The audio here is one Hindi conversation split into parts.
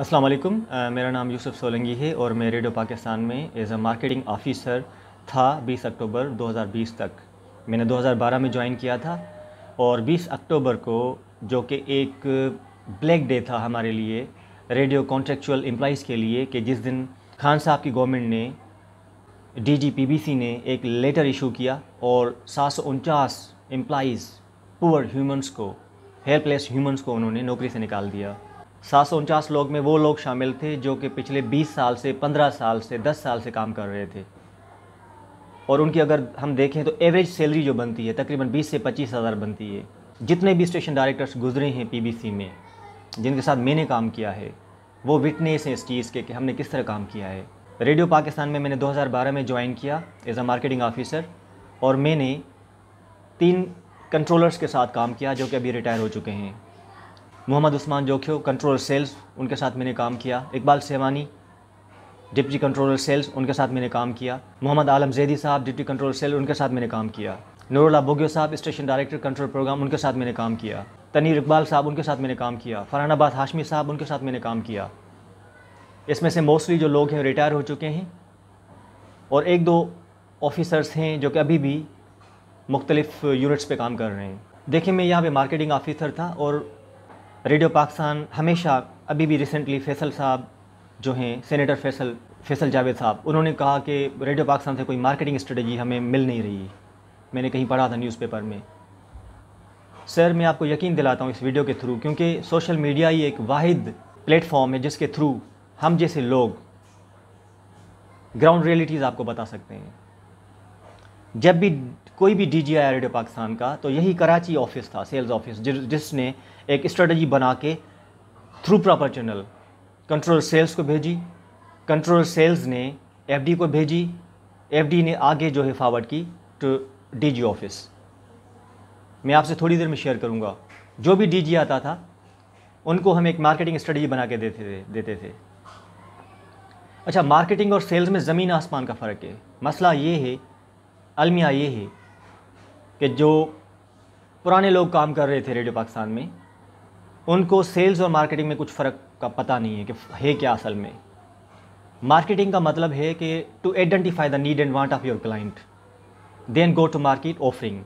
अस्सलाम वालेकुम मेरा नाम यूसुफ सोलंगी है और मैं रेडियो पाकिस्तान में एज़ अ मार्केटिंग ऑफिसर था 20 अक्टूबर 2020 तक मैंने 2012 में ज्वाइन किया था और 20 अक्टूबर को जो कि एक ब्लैक डे था हमारे लिए रेडियो कॉन्ट्रेक्चुअल एम्प्लॉज़ के लिए कि जिस दिन खान साहब की गवर्नमेंट ने डीजीपीबीसी ने एक लेटर इशू किया और सात सौ उनचास एम्प्लॉज़ पुअर ह्यूमन्स को हेल्पलेस ह्यूमन्स को उन्होंने नौकरी से निकाल दिया सात लोग में वो लोग शामिल थे जो कि पिछले 20 साल से 15 साल से 10 साल से काम कर रहे थे और उनकी अगर हम देखें तो एवरेज सैलरी जो बनती है तकरीबन 20 से पच्चीस हज़ार बनती है जितने भी स्टेशन डायरेक्टर्स गुजरे हैं पीबीसी में जिनके साथ मैंने काम किया है वो विटनेस हैं इस चीज़ के कि हमने किस तरह काम किया है रेडियो पाकिस्तान में मैंने दो में ज्वाइन किया एज अ मार्केटिंग ऑफिसर और मैंने तीन कंट्रोलर्स के साथ काम किया जो कि अभी रिटायर हो चुके हैं मोहम्मद उस्मान जोखियो कंट्रोलर सेल्स उनके साथ मैंने काम किया Iqbal Sewani deputy controller sales उनके साथ मैंने काम किया मोहम्मद आलम जैदी साहब डिप्टी कंट्रोलर सेल उनके साथ मैंने काम किया नूरला बोगियो साहब स्टेशन डायरेक्टर कंट्रोल प्रोग्राम उनके साथ मैंने काम किया तनीर इकबाल साहब उनके साथ मैंने काम किया फ़रहानाबाद हाशमी साहब उनके साथ मैंने काम किया इसमें से मोस्टली जो लोग हैं रिटायर हो चुके हैं और एक दो ऑफिसर्स हैं जो कि अभी भी मुख्तलिफ़ यूनिट्स पे काम कर रहे हैं देखिए मैं यहाँ पे मार्केटिंग ऑफिसर था और रेडियो पाकिस्तान हमेशा अभी भी रिसेंटली फैसल साहब जो हैं सेनेटर फैसल फैसल जावेद साहब उन्होंने कहा कि रेडियो पाकिस्तान से कोई मार्केटिंग स्ट्रेटजी हमें मिल नहीं रही मैंने कहीं पढ़ा था न्यूज़पेपर में सर मैं आपको यकीन दिलाता हूँ इस वीडियो के थ्रू क्योंकि सोशल मीडिया ही एक वाद प्लेटफॉर्म है जिसके थ्रू हम जैसे लोग ग्राउंड रियलिटीज़ आपको बता सकते हैं जब भी कोई भी डी जी आया रेडियो पाकिस्तान का तो यही कराची ऑफिस था सेल्स ऑफिस जिसने एक स्ट्रेटजी बना के through proper channel control sales को भेजी कंट्रोल सेल्स ने एफडी को भेजी एफडी ने आगे जो है फावर्ड की टू डी डीजी ऑफिस मैं आपसे थोड़ी देर में शेयर करूँगा जो भी डीजी आता था उनको हम एक मार्केटिंग स्ट्रेटजी बना के देते थे देते थे अच्छा मार्केटिंग और सेल्स में ज़मीन आसमान का फ़र्क है मसला ये है अलमिया ये है कि जो पुराने लोग काम कर रहे थे रेडियो पाकिस्तान में उनको सेल्स और मार्केटिंग में कुछ फ़र्क का पता नहीं है कि है क्या असल में मार्केटिंग का मतलब है कि to identify the need and want of your client then go to market offering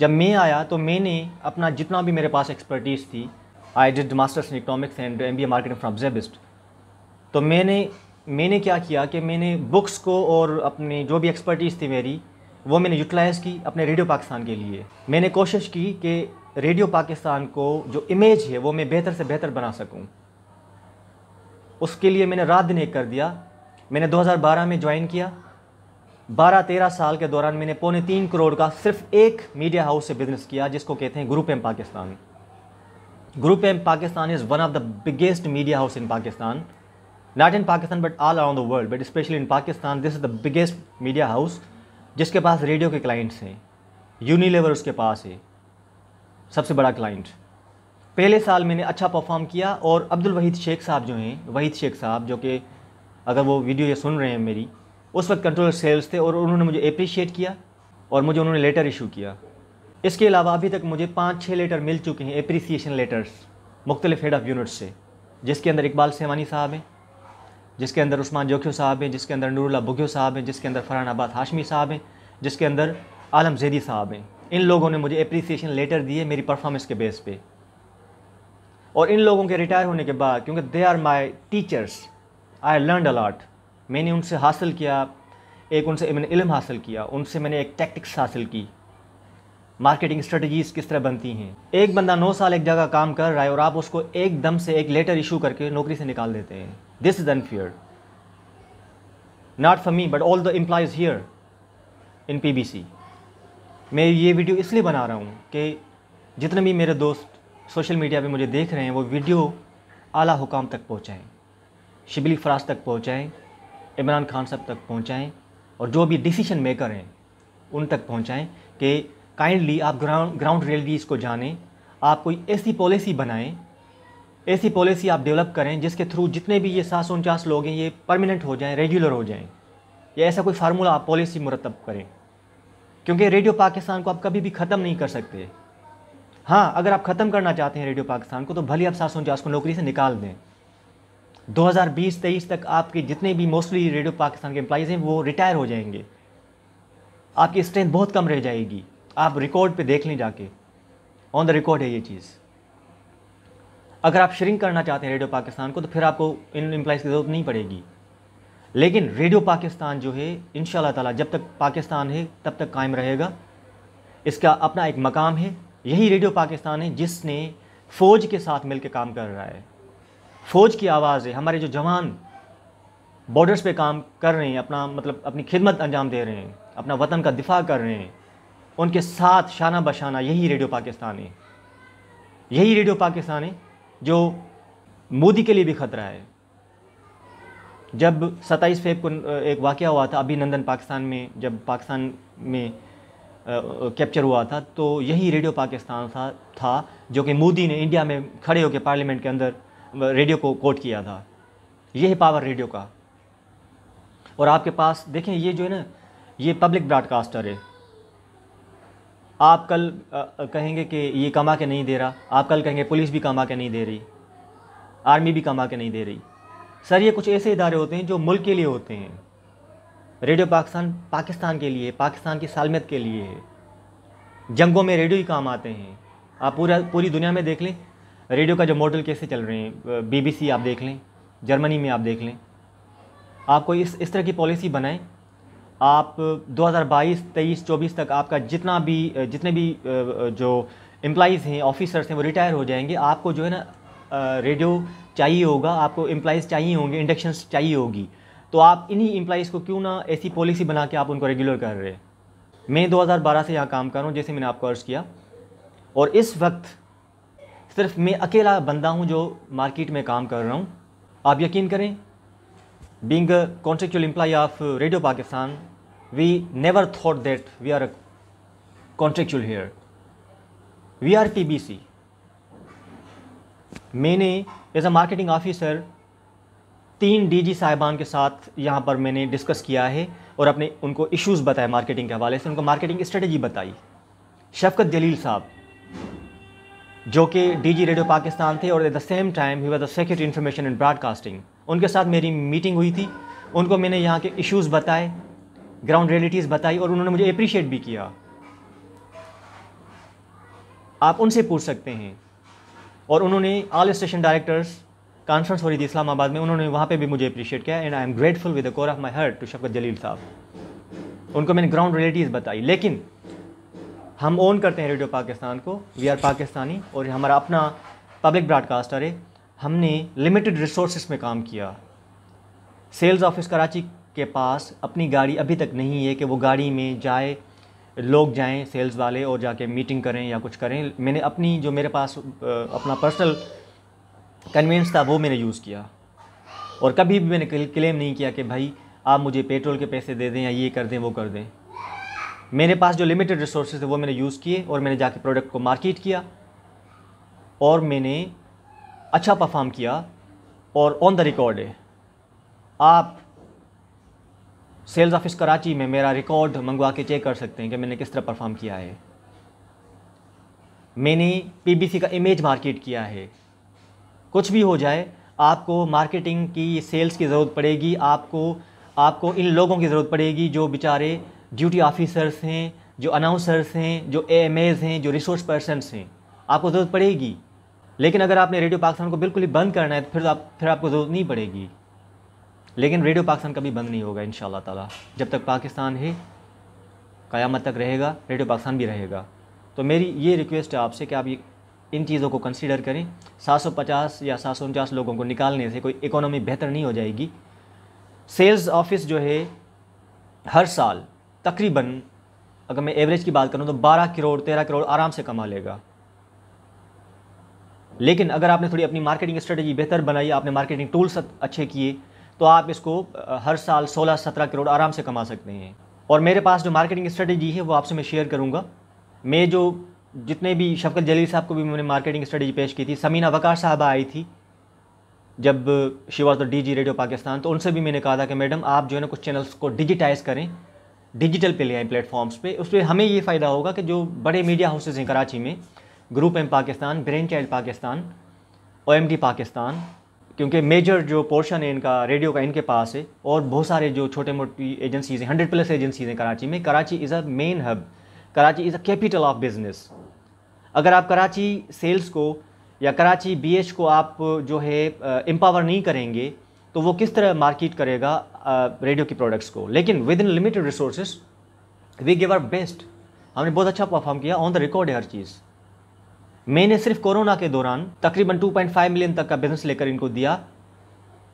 जब मैं आया तो मैंने अपना जितना भी मेरे पास एक्सपर्टीज़ थी I did masters in economics and M B A marketing from SZABIST तो मैंने मैंने क्या किया कि मैंने बुक्स को और अपने जो भी एक्सपर्टीज़ थी मेरी वो मैंने यूटिलाइज़ की अपने रेडियो पाकिस्तान के लिए मैंने कोशिश की कि रेडियो पाकिस्तान को जो इमेज है वो मैं बेहतर से बेहतर बना सकूं उसके लिए मैंने रात दिन एक कर दिया मैंने 2012 में ज्वाइन किया 12-13 साल के दौरान मैंने पौने तीन करोड़ का सिर्फ एक मीडिया हाउस से बिज़नेस किया जिसको कहते हैं group M Pakistan group M Pakistan is one of the biggest media house in Pakistan not in Pakistan but all around the world but specially in Pakistan this is the biggest media house जिसके पास रेडियो के क्लाइंट्स हैं यूनिलेवर उसके पास है सबसे बड़ा क्लाइंट पहले साल मैंने अच्छा परफॉर्म किया और अब्दुल वहीद शेख साहब जो हैं वहीद शेख साहब जो कि अगर वो वीडियो ये सुन रहे हैं मेरी उस वक्त कंट्रोलर सेल्स थे और उन्होंने मुझे अप्रिशिएट किया और मुझे उन्होंने लेटर इशू किया इसके अलावा अभी तक मुझे पाँच छः लेटर मिल चुके हैं अप्रिसिएशन लेटर्स मुख्तलिफ हेड ऑफ़ यूनिट्स से जिसके अंदर इकबाल सेवानी साहब हैं जिसके अंदर उस्मान जोखियो साहब हैं जिसके अंदर नूरुल्ला बुग्यो साहब हैं जिसके अंदर फरहान आबाद हाशमी साहब हैं जिसके अंदर आलम जैदी साहब हैं इन लोगों ने मुझे अप्रिसिएशन लेटर दिए मेरी परफॉर्मेंस के बेस पे और इन लोगों के रिटायर होने के बाद क्योंकि they are my teachers I learn a lot मैंने उनसे हासिल किया एक उनसे मैंने इलम हासिल किया उनसे मैंने एक टैक्टिक्स हासिल की मार्केटिंग स्ट्रेटजीज़ किस तरह बनती हैं एक बंदा नौ साल एक जगह काम कर रहा है और आप उसको एकदम से एक लेटर इशू करके नौकरी से निकाल देते हैं This is unfair. Not for me, but all the employees here in PBC. मैं ये वीडियो इसलिए बना रहा हूँ कि जितने भी मेरे दोस्त सोशल मीडिया पे मुझे देख रहे हैं वो वीडियो आला हुकाम तक पहुँचाएँ शिबली फराज तक पहुँचाएँ इमरान खान साहब तक पहुँचाएँ और जो भी डिसीशन मेकर हैं उन तक पहुँचाएँ कि काइंडली आप ग्राउंड ग्राउंड रियलिटीज़ को जानें आप कोई ऐसी पॉलिसी बनाएं ऐसी पॉलिसी आप डेवलप करें जिसके थ्रू जितने भी ये सात सौ उनचास लोग हैं ये परमानेंट हो जाएं रेगुलर हो जाएं या ऐसा कोई फार्मूला आप पॉलिसी मुरतब करें क्योंकि रेडियो पाकिस्तान को आप कभी भी ख़त्म नहीं कर सकते हाँ अगर आप ख़त्म करना चाहते हैं रेडियो पाकिस्तान को तो भले आप सात सौ उनचास को नौकरी से निकाल दें 2020-23 तक आपके जितने भी मोस्टली रेडियो पाकिस्तान के एम्प्लॉज़ हैं वो रिटायर हो जाएंगे आपकी स्ट्रेंथ बहुत कम रह जाएगी आप रिकॉर्ड पे देख लें जाके ऑन द रिकॉर्ड है ये चीज़ अगर आप श्रिंक करना चाहते हैं रेडियो पाकिस्तान को तो फिर आपको इन इम्प्लाइज की ज़रूरत नहीं पड़ेगी लेकिन रेडियो पाकिस्तान जो है इन ताला जब तक पाकिस्तान है तब तक कायम रहेगा इसका अपना एक मकाम है यही रेडियो पाकिस्तान है जिसने फ़ौज के साथ मिलकर काम कर रहा है फ़ौज की आवाज़ है हमारे जो जवान बॉर्डर्स पे काम कर रहे हैं अपना मतलब अपनी खिदमत अंजाम दे रहे हैं अपना वतन का दिफा कर रहे हैं उनके साथ शाना बशाना यही रेडियो पाकिस्तान है यही रेडियो पाकिस्तान है जो मोदी के लिए भी खतरा है जब 27 फेब को एक वाक़ हुआ था अभिनंदन पाकिस्तान में जब पाकिस्तान में कैप्चर हुआ था तो यही रेडियो पाकिस्तान था था जो कि मोदी ने इंडिया में खड़े होकर पार्लियामेंट के अंदर रेडियो को कोट किया था यही पावर रेडियो का और आपके पास देखें ये जो है ना ये पब्लिक ब्रॉडकास्टर है आप कल कहेंगे कि ये कमा के नहीं दे रहा आप कल कहेंगे पुलिस भी कमा के नहीं दे रही आर्मी भी कमा के नहीं दे रही सर ये कुछ ऐसे इदारे होते हैं जो मुल्क के लिए होते हैं रेडियो पाकिस्तान पाकिस्तान के लिए पाकिस्तान की सालमियत के लिए है जंगों में रेडियो ही काम आते हैं आप पूरा पूरी दुनिया में देख लें रेडियो का जो मॉडल कैसे चल रहे हैं बीबीसी आप देख लें जर्मनी में आप देख लें आप कोई इस इस तरह की पॉलिसी बनाएं आप 2022 23 24 तक आपका जितना भी जितने भी जो एम्प्लाइज़ हैं ऑफिसर्स हैं वो रिटायर हो जाएंगे आपको जो है ना रेडियो चाहिए होगा आपको एम्प्लाइज़ चाहिए होंगे इंडक्शंस चाहिए होगी तो आप इन्हीं एम्प्लाइज़ को क्यों ना ऐसी पॉलिसी बना के आप उनको रेगुलर कर रहे हैं मैं 2012 से यहाँ काम कर रहा हूँ जैसे मैंने आपको अर्ज़ किया और इस वक्त सिर्फ मैं अकेला बंदा हूँ जो मार्केट में काम कर रहा हूँ आप यकीन करें being contractual employee of radio Pakistan we never thought that we are a contractual here. We are TBC. मैंने एज अ मार्केटिंग ऑफिसर तीन डी जी साहिबान के साथ यहाँ पर मैंने डिस्कस किया है और अपने उनको इश्यूज़ बताए मार्केटिंग के हवाले से उनको मार्केटिंग स्ट्रेटजी बताई शफकत जलील साहब जो कि डी जी रेडियो पाकिस्तान थे और at the same time he was the secretary information and broadcasting उनके साथ मेरी मीटिंग हुई थी उनको मैंने यहाँ के इश्यूज़ बताए ग्राउंड रियलिटीज़ बताई और उन्होंने मुझे अप्रिशिएट भी किया आप उनसे पूछ सकते हैं और उन्होंने ऑल स्टेशन डायरेक्टर्स कॉन्फ्रेंस हो रही थी इस्लामाबाद में उन्होंने वहाँ पे भी मुझे अप्रिशिएट किया and I am grateful with the core of my heart to Shafqat Jalil साहब उनको मैंने ग्राउंड रियलिटीज़ बताई लेकिन हम ओन करते हैं रेडियो पाकिस्तान को वी आर पाकिस्तानी और हमारा अपना पब्लिक ब्रॉडकास्टर है हमने लिमिटेड रिसोर्स में काम किया सेल्स ऑफिस कराची के पास अपनी गाड़ी अभी तक नहीं है कि वो गाड़ी में जाए लोग जाएं सेल्स वाले और जाके मीटिंग करें या कुछ करें मैंने अपनी जो मेरे पास अपना पर्सनल कन्वेंस था वो मैंने यूज़ किया और कभी भी मैंने क्लेम नहीं किया कि भाई आप मुझे पेट्रोल के पैसे दे दें या ये कर दें वो कर दें मेरे पास जो लिमिटेड रिसोर्स थे वो मैंने यूज़ किए और मैंने जाके प्रोडक्ट को मार्केट किया और मैंने अच्छा परफॉर्म किया और ऑन द रिकॉर्ड है आप सेल्स ऑफिस कराची में मेरा रिकॉर्ड मंगवा के चेक कर सकते हैं कि मैंने किस तरह परफॉर्म किया है मैंने पीबीसी का इमेज मार्केट किया है कुछ भी हो जाए आपको मार्केटिंग की सेल्स की ज़रूरत पड़ेगी आपको आपको इन लोगों की ज़रूरत पड़ेगी जो बेचारे ड्यूटी ऑफिसर्स हैं जो अनाउंसर्स हैं जो ए हैं जो रिसोर्स पर्सनस हैं आपको ज़रूरत पड़ेगी लेकिन अगर आपने रेडियो पाकिस्तान को बिल्कुल ही बंद करना है तो फिर आप फिर आपको ज़रूरत नहीं पड़ेगी लेकिन रेडियो पाकिस्तान कभी बंद नहीं होगा इन ताला जब तक पाकिस्तान है क़यामत तक रहेगा रेडियो पाकिस्तान भी रहेगा तो मेरी ये रिक्वेस्ट है आपसे कि आप ये इन चीज़ों को कंसीडर करें 750 या सात लोगों को निकालने से कोई इकोनॉमी बेहतर नहीं हो जाएगी सेल्स ऑफिस जो है हर साल तकरीबन अगर मैं एवरेज की बात करूँ तो 12 करोड़ 13 करोड़ आराम से कमा लेगा लेकिन अगर आपने थोड़ी अपनी मार्केटिंग स्ट्रेटजी बेहतर बनाई आपने मार्केटिंग टूल्स अच्छे किए तो आप इसको हर साल 16-17 करोड़ आराम से कमा सकते हैं और मेरे पास जो मार्केटिंग स्ट्रेटजी है वो आपसे मैं शेयर करूँगा मैं जो जितने भी शफकत जलील साहब को भी मैंने मार्केटिंग स्ट्रेटजी पेश की थी समीना वकार साहब आई थी जब she was the D G radio Pakistan तो उनसे भी मैंने कहा था कि मैडम आप जो है ना कुछ चैनल्स को डिजिटाइज करें डिजिटल पे ले आए प्लेटफॉर्म्स पे उस पर हमें ये फ़ायदा होगा कि जो बड़े मीडिया हाउसेज़ हैं कराची में group M Pakistan brain child Pakistan O M D Pakistan क्योंकि मेजर जो पोर्शन है इनका रेडियो का इनके पास है और बहुत सारे जो छोटे मोटी एजेंसीज़ हैं हंड्रेड प्लस एजेंसीज़ हैं कराची में Karachi is a main hub Karachi is a capital of business अगर आप कराची सेल्स को या कराची बी को आप जो है एम्पावर नहीं करेंगे तो वो किस तरह मार्केट करेगा रेडियो की प्रोडक्ट्स को लेकिन within limited resource we give our best हमने बहुत अच्छा परफॉर्म किया ऑन द रिकॉर्ड है हर चीज़ मैंने सिर्फ कोरोना के दौरान तकरीबन 2.5 मिलियन तक का बिजनेस लेकर इनको दिया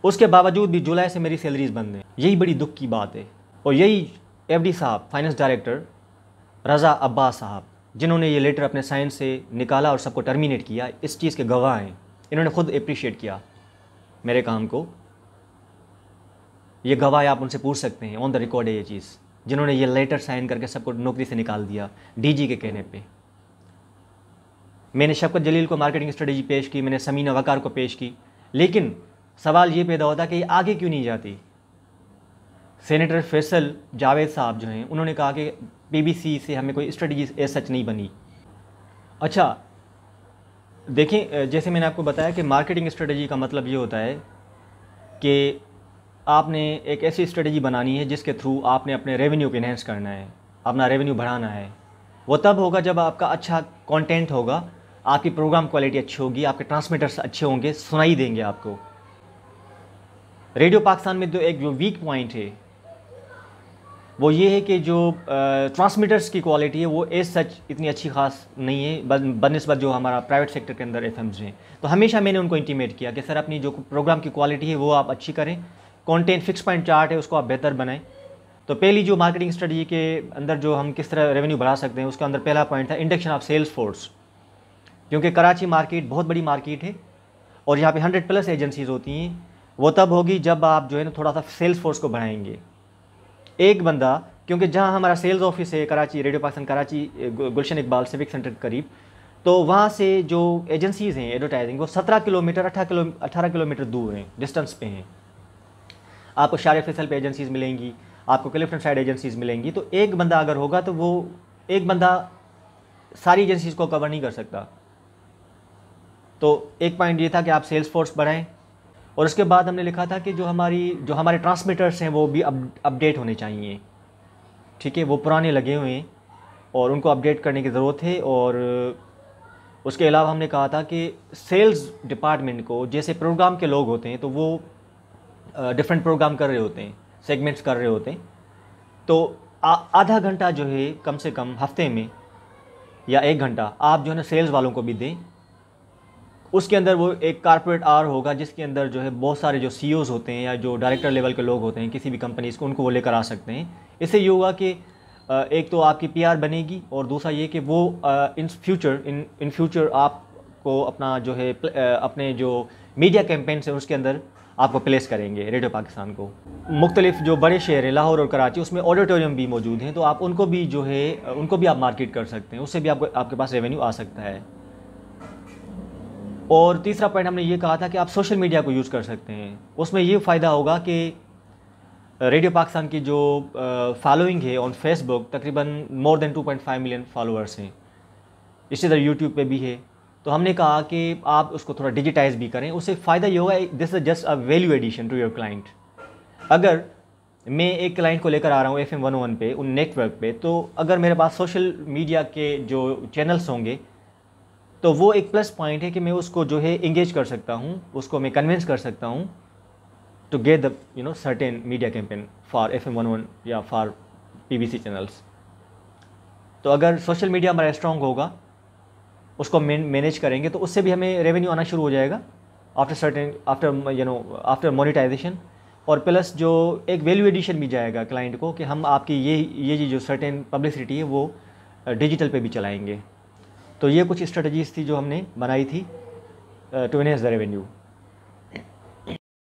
उसके बावजूद भी जुलाई से मेरी सैलरीज बंद हैं यही बड़ी दुख की बात है और यही एफडी साहब फाइनेंस डायरेक्टर रज़ा अब्बास साहब जिन्होंने ये लेटर अपने साइंस से निकाला और सबको टर्मिनेट किया इस चीज़ के गवाह हैं इन्होंने खुद अप्रिशिएट किया मेरे काम को ये गवाह आप उनसे पूछ सकते हैं ऑन द रिकॉर्ड है ये चीज़ जिन्होंने ये लेटर साइन करके सबको नौकरी से निकाल दिया डीजी के कहने पे मैंने शबकत जलील को मार्केटिंग स्ट्रेटी पेश की मैंने समीना वकार को पेश की लेकिन सवाल ये पैदा होता कि ये आगे क्यों नहीं जाती सेनेटर फैसल जावेद साहब जो हैं उन्होंने कहा कि पीबीसी से हमें कोई स्ट्रेटजी ए सच नहीं बनी अच्छा देखें जैसे मैंने आपको बताया कि मार्केटिंग स्ट्रेटजी का मतलब ये होता है कि आपने एक ऐसी स्ट्रेटजी बनानी है जिसके थ्रू आपने अपने रेवेन्यू को इन्हेंस करना है अपना रेवेन्यू बढ़ाना है वो तब होगा जब आपका अच्छा कंटेंट होगा आपकी प्रोग्राम क्वालिटी अच्छी होगी आपके ट्रांसमीटर्स अच्छे होंगे सुनाई देंगे आपको रेडियो पाकिस्तान में जो एक जो वीक पॉइंट है वो ये है कि जो ट्रांसमीटर्स की क्वालिटी है वो एज सच इतनी अच्छी खास नहीं है बनस्बत जो हमारा प्राइवेट सेक्टर के अंदर एफ हैं तो हमेशा मैंने उनको इंटीमेट किया कि सर अपनी जो प्रोग्राम की क्वालिटी है वो आप अच्छी करें कॉन्टेंट फिक्स पॉइंट चार्ट है उसको आप बेहतर बनाएं तो पहली जो मार्केटिंग स्टडी के अंदर जो हम किस तरह रेवेन्यू बढ़ा सकते हैं उसके अंदर पहला पॉइंट था इंडक्शन ऑफ सेल्स फोर्स क्योंकि कराची मार्केट बहुत बड़ी मार्केट है और यहाँ पे हंड्रेड प्लस एजेंसीज़ होती हैं वो तब होगी जब आप जो है ना थोड़ा सा सेल्स फोर्स को बढ़ाएंगे एक बंदा क्योंकि जहाँ हमारा सेल्स ऑफिस है Karachi radio Pakistan Karachi Gulshan Iqbal civic centre के करीब तो वहाँ से जो एजेंसीज़ हैं एडवर्टाइजिंग वो सत्रह किलोमीटर अठारह किलो अठारह किलोमीटर दूर हैं डिस्टेंस पे हैं आपको शारिफ फैसल पर एजेंसीज़ मिलेंगी आपको क्लिफ्टन साइड एजेंसीज़ मिलेंगी तो एक बंदा अगर होगा तो वो एक बंदा सारी एजेंसीज़ को कवर नहीं कर सकता तो एक पॉइंट ये था कि आप सेल्स फोर्स बढ़ाएँ और उसके बाद हमने लिखा था कि जो हमारी जो हमारे ट्रांसमीटर्स हैं वो भी अप, अपडेट होने चाहिए ठीक है वो पुराने लगे हुए हैं और उनको अपडेट करने की ज़रूरत है और उसके अलावा हमने कहा था कि सेल्स डिपार्टमेंट को जैसे प्रोग्राम के लोग होते हैं तो वो डिफरेंट प्रोग्राम कर रहे होते हैं सेगमेंट्स कर रहे होते हैं तो आ, आधा घंटा जो है कम से कम हफ्ते में या एक घंटा आप जो है ना सेल्स वालों को भी दें उसके अंदर वो एक कारपोरेट आर होगा जिसके अंदर जो है बहुत सारे जो सी e होते हैं या जो डायरेक्टर लेवल के लोग होते हैं किसी भी कंपनीज़ को उनको वो लेकर आ सकते हैं इससे ये होगा कि एक तो आपकी पीआर बनेगी और दूसरा ये कि वो in future in in future आपको अपना जो है अपने जो मीडिया कैंपेन से उसके अंदर आपको प्लेस करेंगे रेडियो पाकिस्तान को मुख्तलिफ जो बड़े शहर हैं लाहौर और कराची उसमें ऑडिटोरियम भी मौजूद हैं तो आप उनको भी जो है उनको भी आप मार्केट कर सकते हैं उससे भी आपको आपके पास रेवेन्यू आ सकता है और तीसरा पॉइंट हमने ये कहा था कि आप सोशल मीडिया को यूज़ कर सकते हैं उसमें ये फ़ायदा होगा कि रेडियो पाकिस्तान की जो फॉलोइंग है ऑन फेसबुक तकरीबन मोर देन 2.5 मिलियन फॉलोअर्स हैं इसी तरह यूट्यूब पे भी है तो हमने कहा कि आप उसको थोड़ा डिजिटाइज भी करें उससे फ़ायदा ये होगा this is just a value addition to your client अगर मैं एक क्लाइंट को लेकर आ रहा हूँ एफ एम वन वन पे उन नेटवर्क पे तो अगर मेरे पास सोशल मीडिया के जो चैनल्स होंगे तो वो एक प्लस पॉइंट है कि मैं उसको जो है इंगेज कर सकता हूँ उसको मैं कन्विंस कर सकता हूँ to get the you know certain media campaign for F M one one या for P B C channels तो अगर सोशल मीडिया हमारा स्ट्रॉन्ग होगा उसको मैनेज करेंगे तो उससे भी हमें रेवेन्यू आना शुरू हो जाएगा after certain after you know after monetization और प्लस जो एक वैल्यू एडिशन भी जाएगा क्लाइंट को कि हम आपकी ये ये जो सर्टेन पब्लिसिटी है वो डिजिटल uh, पे भी चलाएंगे तो ये कुछ स्ट्रेटजीज़ थी जो हमने बनाई थी टू इनहेंस द रेवेन्यू